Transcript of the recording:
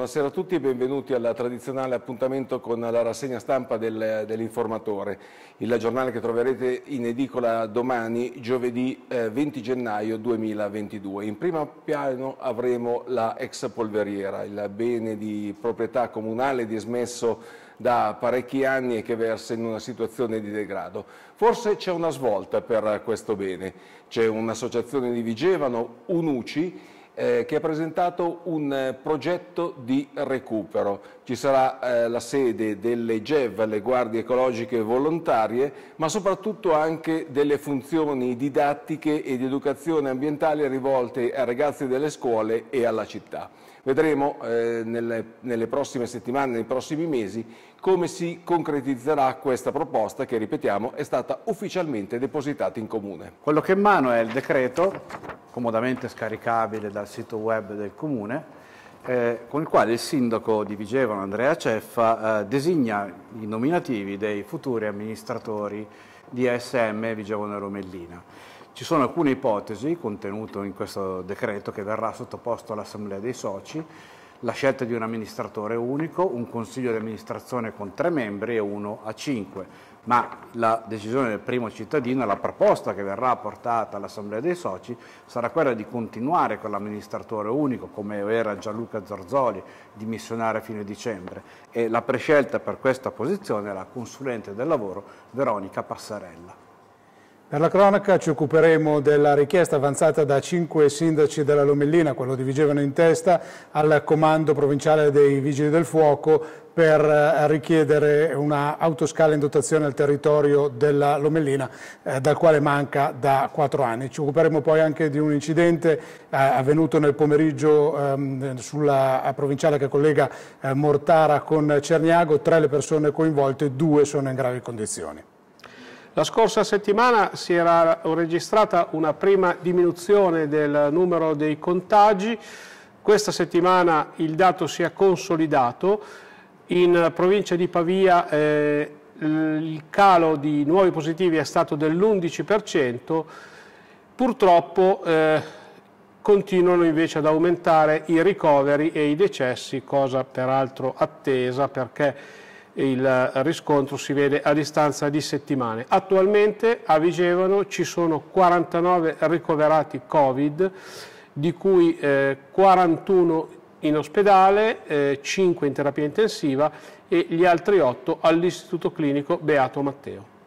Buonasera a tutti e benvenuti al tradizionale appuntamento con la rassegna stampa del, dell'informatore, il giornale che troverete in edicola domani, giovedì eh, 20 gennaio 2022. In primo piano avremo la ex polveriera, il bene di proprietà comunale dismesso da parecchi anni e che versa in una situazione di degrado. Forse c'è una svolta per questo bene. C'è un'associazione di Vigevano, un UCI, eh, che ha presentato un eh, progetto di recupero. Ci sarà eh, la sede delle GEV, le guardie ecologiche volontarie, ma soprattutto anche delle funzioni didattiche e di educazione ambientale rivolte ai ragazzi delle scuole e alla città. Vedremo eh, nelle, nelle, prossime settimane, nei prossimi mesi, come si concretizzerà questa proposta che, ripetiamo, è stata ufficialmente depositata in comune. Quello che è in mano è il decreto comodamente scaricabile dal sito web del comune, eh, con il quale il sindaco di Vigevano, Andrea Ceffa, eh, designa i nominativi dei futuri amministratori di ASM Vigevano e Romellina. Ci sono alcune ipotesi contenute in questo decreto che verrà sottoposto all'Assemblea dei Soci, la scelta di un amministratore unico, un consiglio di amministrazione con tre membri e uno a cinque, ma la decisione del primo cittadino, la proposta che verrà portata all'Assemblea dei Soci sarà quella di continuare con l'amministratore unico, come era Gianluca Zorzoli, dimissionare a fine dicembre e la prescelta per questa posizione è la consulente del lavoro Veronica Passarella. Per la cronaca ci occuperemo della richiesta avanzata da cinque sindaci della Lomellina, quello di Vigevano in testa, al comando provinciale dei Vigili del Fuoco per eh, richiedere una un'autoscala in dotazione al territorio della Lomellina, eh, dal quale manca da quattro anni. Ci occuperemo poi anche di un incidente eh, avvenuto nel pomeriggio ehm, sulla provinciale che collega eh, Mortara con Cerniago, tre le persone coinvolte, due sono in gravi condizioni. La scorsa settimana si era registrata una prima diminuzione del numero dei contagi, questa settimana il dato si è consolidato, in provincia di Pavia eh, il calo di nuovi positivi è stato dell'11%, purtroppo eh, continuano invece ad aumentare i ricoveri e i decessi, cosa peraltro attesa perché il riscontro si vede a distanza di settimane. Attualmente a Vigevano ci sono 49 ricoverati Covid, di cui eh, 41 in ospedale, eh, 5 in terapia intensiva e gli altri 8 all'Istituto Clinico Beato Matteo.